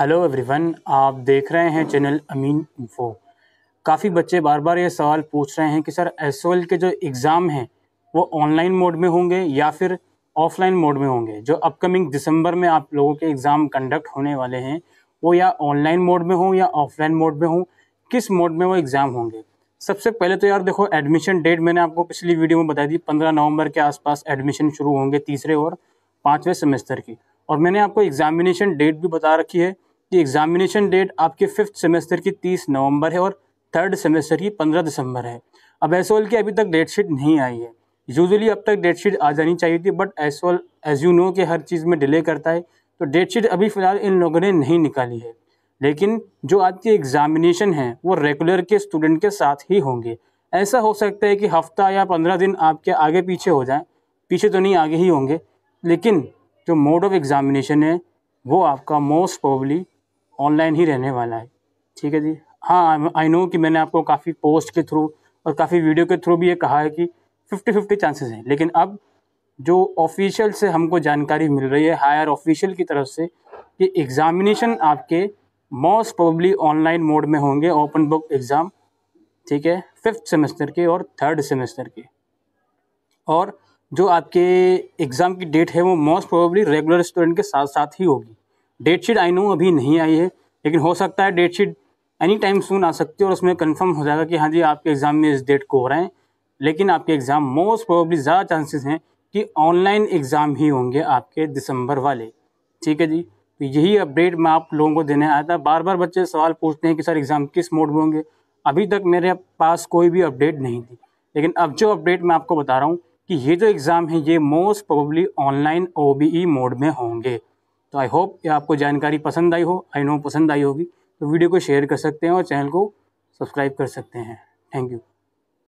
hello everyone आप देख रहे हैं चैनल अमीन इन्फो काफ़ी बच्चे बार बार ये सवाल पूछ रहे हैं कि सर एस के जो एग्ज़ाम हैं वो ऑनलाइन मोड में होंगे या फिर ऑफलाइन मोड में होंगे जो अपकमिंग दिसंबर में आप लोगों के एग्ज़ाम कंडक्ट होने वाले हैं वो या ऑनलाइन मोड में हों या ऑफलाइन मोड में हों किस मोड में वो एग्ज़ाम होंगे सबसे पहले तो यार देखो एडमिशन डेट मैंने आपको पिछली वीडियो में बताई थी पंद्रह नवंबर के आसपास एडमिशन शुरू होंगे तीसरे और पाँचवें सेमेस्टर की और मैंने आपको एग्जामिनेशन डेट भी बता रखी है कि एग्ज़ामिनेशन डेट आपके फिफ्थ सेमेस्टर की तीस नवंबर है और थर्ड सेमेस्टर की पंद्रह दिसंबर है अब एस की अभी तक डेट शीट नहीं आई है यूजुअली अब तक डेट शीट आ जानी चाहिए थी but as as you know कि हर चीज़ में डिले करता है तो डेट शीट अभी फ़िलहाल इन लोगों ने नहीं निकाली है लेकिन जो आपके एग्ज़ामिनेशन हैं वो रेगुलर के स्टूडेंट के साथ ही होंगे ऐसा हो सकता है कि हफ्ता या पंद्रह दिन आपके आगे पीछे हो जाए पीछे तो नहीं आगे ही होंगे लेकिन जो मोड ऑफ एग्ज़ामिनेशन है वो आपका मोस्ट प्रोबली ऑनलाइन ही रहने वाला है ठीक है जी हाँ आई नो कि मैंने आपको काफ़ी पोस्ट के थ्रू और काफ़ी वीडियो के थ्रू भी ये कहा है कि फिफ्टी फिफ्टी चांसेस हैं लेकिन अब जो ऑफिशियल से हमको जानकारी मिल रही है हायर ऑफिशियल की तरफ से कि एग्ज़ामिनेशन आपके मोस्ट प्रोबली ऑनलाइन मोड में होंगे ओपन बुक एग्ज़ाम ठीक है फिफ्थ सेमेस्टर के और थर्ड सेमेस्टर के और जो आपके एग्ज़ाम की डेट है वो मोस्ट प्रोबली रेगुलर स्टूडेंट के साथ साथ ही होगी डेट शीट आई नो अभी नहीं आई है लेकिन हो सकता है date sheet any time soon आ सकती है और उसमें कंफर्म हो जाएगा कि हाँ जी आपके एग्ज़ाम में इस डेट को हो रहे हैं लेकिन आपके एग्ज़ाम मोस्ट प्रोबली ज़्यादा चांसेस हैं कि ऑनलाइन एग्ज़ाम ही होंगे आपके दिसंबर वाले ठीक है जी तो यही अपडेट मैं आप लोगों को देने आया था बार बार बच्चे सवाल पूछते हैं कि सर एग्ज़ाम किस मोड में होंगे अभी तक मेरे पास कोई भी अपडेट नहीं थी लेकिन अब जो अपडेट मैं आपको बता रहा हूँ कि ये जो एग्ज़ाम है ये मोस्ट प्रोबली ऑनलाइन ओ मोड में होंगे तो आई होप ये आपको जानकारी पसंद आई हो आई नो पसंद आई होगी तो वीडियो को शेयर कर सकते हैं और चैनल को सब्सक्राइब कर सकते हैं थैंक यू